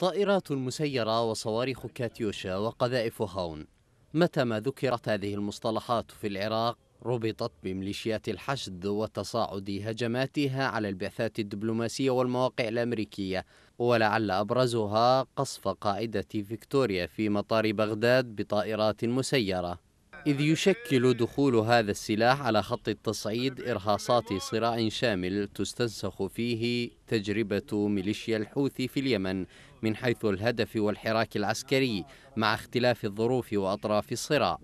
طائرات مسيرة وصواريخ كاتيوشا وقذائف هاون متى ما ذكرت هذه المصطلحات في العراق ربطت بميليشيات الحشد وتصاعد هجماتها على البعثات الدبلوماسية والمواقع الأمريكية ولعل أبرزها قصف قاعدة فيكتوريا في مطار بغداد بطائرات مسيرة إذ يشكل دخول هذا السلاح على خط التصعيد إرهاصات صراع شامل تستنسخ فيه تجربة ميليشيا الحوثي في اليمن من حيث الهدف والحراك العسكري مع اختلاف الظروف وأطراف الصراع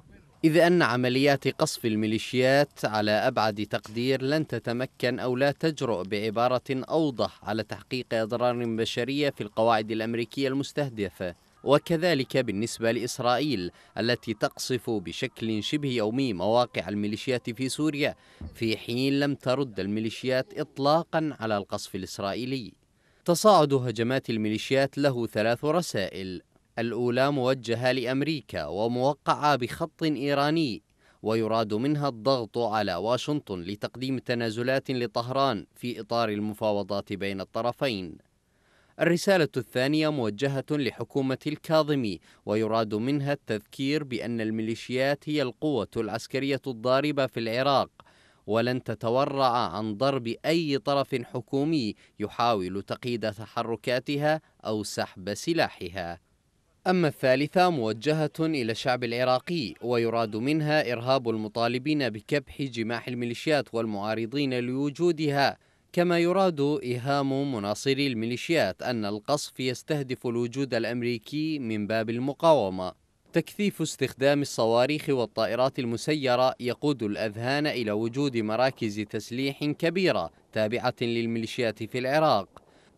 إذ أن عمليات قصف الميليشيات على أبعد تقدير لن تتمكن أو لا تجرؤ بعبارة أوضح على تحقيق أضرار بشرية في القواعد الأمريكية المستهدفة وكذلك بالنسبة لإسرائيل التي تقصف بشكل شبه يومي مواقع الميليشيات في سوريا في حين لم ترد الميليشيات إطلاقا على القصف الإسرائيلي تصاعد هجمات الميليشيات له ثلاث رسائل الأولى موجهة لأمريكا وموقعة بخط إيراني ويراد منها الضغط على واشنطن لتقديم تنازلات لطهران في إطار المفاوضات بين الطرفين الرسالة الثانية موجهة لحكومة الكاظمي ويراد منها التذكير بأن الميليشيات هي القوة العسكرية الضاربة في العراق ولن تتورع عن ضرب أي طرف حكومي يحاول تقييد تحركاتها أو سحب سلاحها أما الثالثة موجهة إلى الشعب العراقي ويراد منها إرهاب المطالبين بكبح جماح الميليشيات والمعارضين لوجودها كما يراد إيهام مناصري الميليشيات أن القصف يستهدف الوجود الأمريكي من باب المقاومة تكثيف استخدام الصواريخ والطائرات المسيرة يقود الأذهان إلى وجود مراكز تسليح كبيرة تابعة للميليشيات في العراق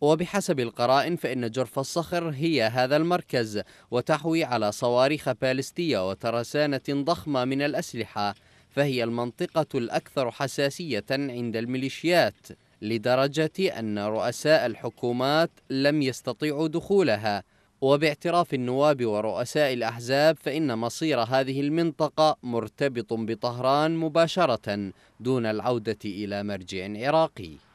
وبحسب القرائن فإن جرف الصخر هي هذا المركز وتحوي على صواريخ بالستية وترسانة ضخمة من الأسلحة فهي المنطقة الأكثر حساسية عند الميليشيات لدرجة أن رؤساء الحكومات لم يستطيعوا دخولها وباعتراف النواب ورؤساء الأحزاب فإن مصير هذه المنطقة مرتبط بطهران مباشرة دون العودة إلى مرجع عراقي